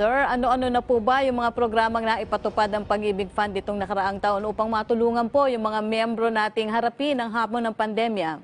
Sir, ano-ano na po ba yung mga programang na ipatupad ng Pag-ibig Fund itong nakaraang taon upang matulungan po yung mga miyembro nating harapin ang hapon ng pandemya?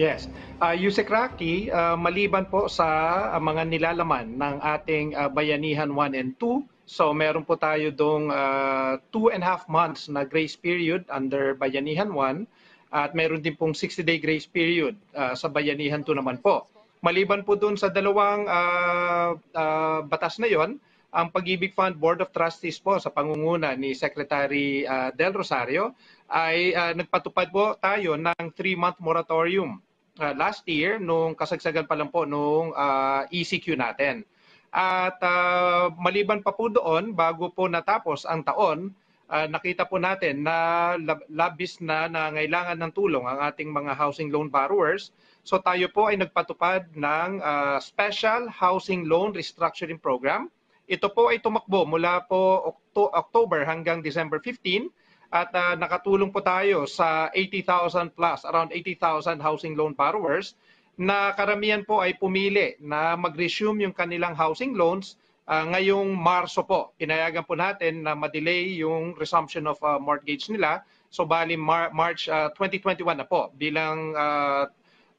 Yes. Uh, Yusek Raki, uh, maliban po sa uh, mga nilalaman ng ating uh, Bayanihan 1 and 2, so meron po tayo dong uh, two and a half months na grace period under Bayanihan 1 at meron din pong 60-day grace period uh, sa Bayanihan 2 naman po. Maliban po doon sa dalawang uh, uh, batas na yon, ang Pag-ibig Fund Board of Trustees po sa pangunguna ni Secretary uh, Del Rosario ay uh, nagpatupad po tayo ng 3-month moratorium uh, last year nung kasagsagan pa lang po nung uh, ECQ natin. At uh, maliban pa po doon bago po natapos ang taon uh, nakita po natin na lab- labis na nangailangan ng tulong ang ating mga housing loan borrowers. So tayo po ay nagpatupad ng uh, Special Housing Loan Restructuring Program. Ito po ay tumakbo mula po Octo- October hanggang December 15 at uh, nakatulong po tayo sa 80,000 plus, around 80,000 housing loan borrowers na karamihan po ay pumili na mag-resume yung kanilang housing loans Uh, ngayong Marso po, pinayagan po natin na ma-delay yung resumption of uh, mortgage nila. So bali Mar- March uh, ah, 2021 na po bilang uh,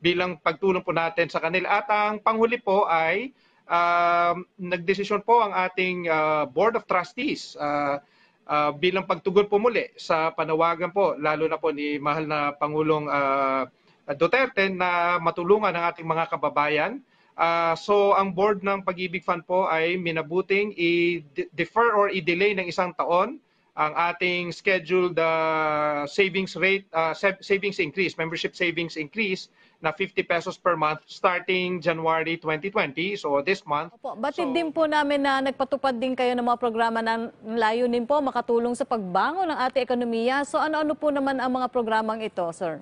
bilang pagtulong po natin sa kanila. At ang panghuli po ay uh, nagdesisyon po ang ating uh, Board of Trustees uh, uh, bilang pagtugon po muli sa panawagan po lalo na po ni mahal na Pangulong uh, Duterte na matulungan ang ating mga kababayan Uh, so ang board ng Pag-ibig Fund po ay minabuting i-defer or i-delay ng isang taon ang ating scheduled uh, savings rate uh, savings increase membership savings increase na 50 pesos per month starting January 2020 so this month Opo, batid so, din po namin na nagpatupad din kayo ng mga programa ng layunin po makatulong sa pagbangon ng ating ekonomiya so ano-ano po naman ang mga programang ito sir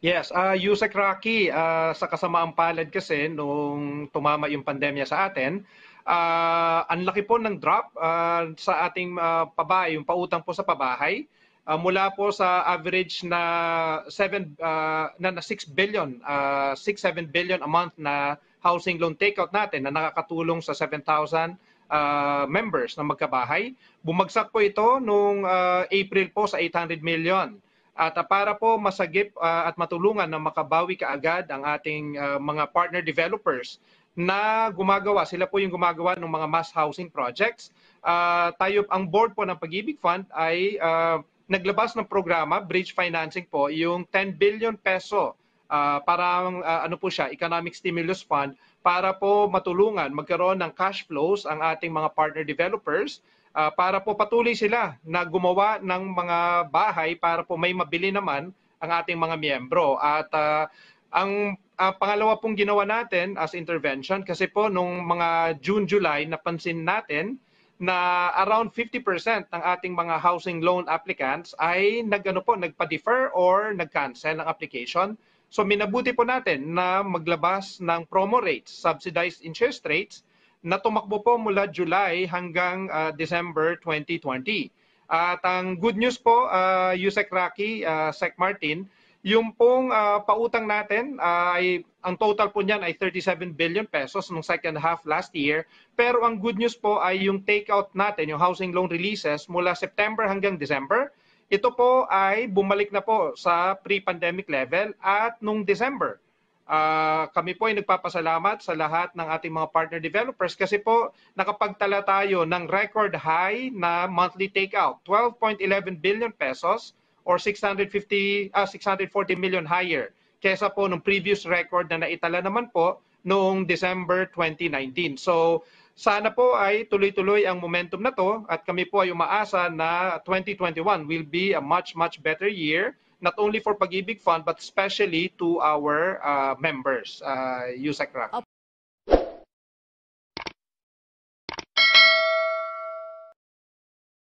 Yes, uh, Yusek Rocky, uh, sa kasamaang palad kasi nung tumama yung pandemya sa atin, uh, ang laki po ng drop uh, sa ating uh, pabahay, yung pautang po sa pabahay, uh, mula po sa average na 7 uh, na, 6 billion, uh, 6-7 billion a month na housing loan takeout natin na nakakatulong sa 7,000 uh, members ng magkabahay. Bumagsak po ito noong uh, April po sa 800 million. At ah, para po masagip uh, at matulungan na makabawi kaagad ang ating uh, mga partner developers na gumagawa, sila po yung gumagawa ng mga mass housing projects. Uh, tayo, ang board po ng Pag-ibig Fund ay uh, naglabas ng programa, bridge financing po, yung 10 billion peso uh, parang uh, ano po siya, economic stimulus fund para po matulungan magkaroon ng cash flows ang ating mga partner developers uh, para po patuloy sila na gumawa ng mga bahay para po may mabili naman ang ating mga miyembro. At uh, ang uh, pangalawa pong ginawa natin as intervention kasi po nung mga June, July napansin natin na around 50% ng ating mga housing loan applicants ay nagano po nagpa-defer or nag-cancel ng application. So minabuti po natin na maglabas ng promo rates, subsidized interest rates na tumakbo po mula July hanggang uh, December 2020. At ang good news po, uh, Yusek Raki, uh, Sec Martin, yung pong uh, pautang natin uh, ay ang total po niyan ay 37 billion pesos nung second half last year. Pero ang good news po ay yung takeout natin, yung housing loan releases mula September hanggang December. Ito po ay bumalik na po sa pre-pandemic level at nung December Uh, kami po ay nagpapasalamat sa lahat ng ating mga partner developers kasi po nakapagtala tayo ng record high na monthly takeout, 12.11 billion pesos or 650 uh, 640 million higher kesa po nung previous record na naitala naman po noong December 2019. So sana po ay tuloy-tuloy ang momentum na to at kami po ay umaasa na 2021 will be a much much better year not only for Pagibig ibig Fund but especially to our uh, members, uh, USEC RAC.